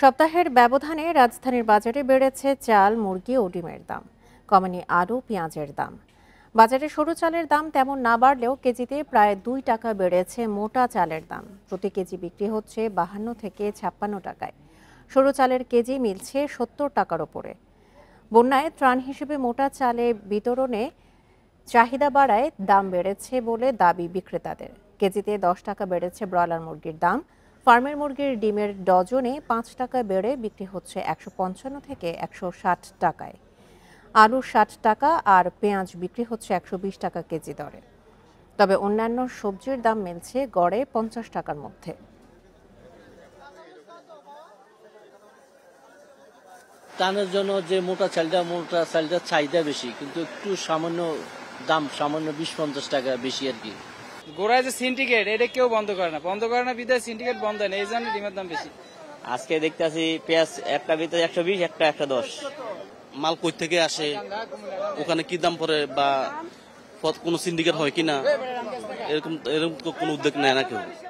সপ্তাহের ব্যবধানে রাজধানীর বাজারে বেড়েছে চাল মুরগি ও ডিমের দাম কমেনি আরও পেঁয়াজের দাম বাজারে সরু চালের দাম তেমন না বাড়লেও কেজিতে প্রায় দুই টাকা বেড়েছে মোটা চালের দাম প্রতি কেজি বিক্রি হচ্ছে বাহান্ন থেকে ছাপ্পান্ন টাকায় সরু চালের কেজি মিলছে সত্তর টাকার ওপরে বন্যায় ত্রাণ হিসেবে মোটা চালে বিতরণে চাহিদা বাড়ায় দাম বেড়েছে বলে দাবি বিক্রেতাদের কেজিতে দশ টাকা বেড়েছে ব্রয়লার মুরগির দাম ফার্মের মুরগির ডিমের ডজনে পাঁচ টাকা বেড়ে বিক্রি হচ্ছে একশো পঞ্চান্ন থেকে একশো ষাট টাকায় আলু ষাট টাকা আর পেঁয়াজ বিক্রি হচ্ছে একশো বিশ টাকা কেজি দরে তবে অন্যান্য সবজির দাম মিলছে গড়ে পঞ্চাশ টাকার মধ্যে টানের জন্য যে মোটা চালটা মোটা চালটা চাহিদা বেশি কিন্তু একটু সামান্য দাম সামান্য বিশ পঞ্চাশ টাকা বেশি আর কি গোড়ায় যে সিন্ডিকেট এটা কেউ বন্ধ করে না বন্ধ করে না বিদায় সিন্ডিকেট বন্ধ হয় না এই জন্য ডিমের দাম বেশি আজকে দেখতেছি পেঁয়াজ একটা ভিতরে একশো বিশ একটা একশো দশ মাল কই থেকে আসে ওখানে কি দাম পড়ে বা কোনো সিন্ডিকেট হয় কিনা এরকম এরকম কোনো উদ্যোগ নেয় না কেউ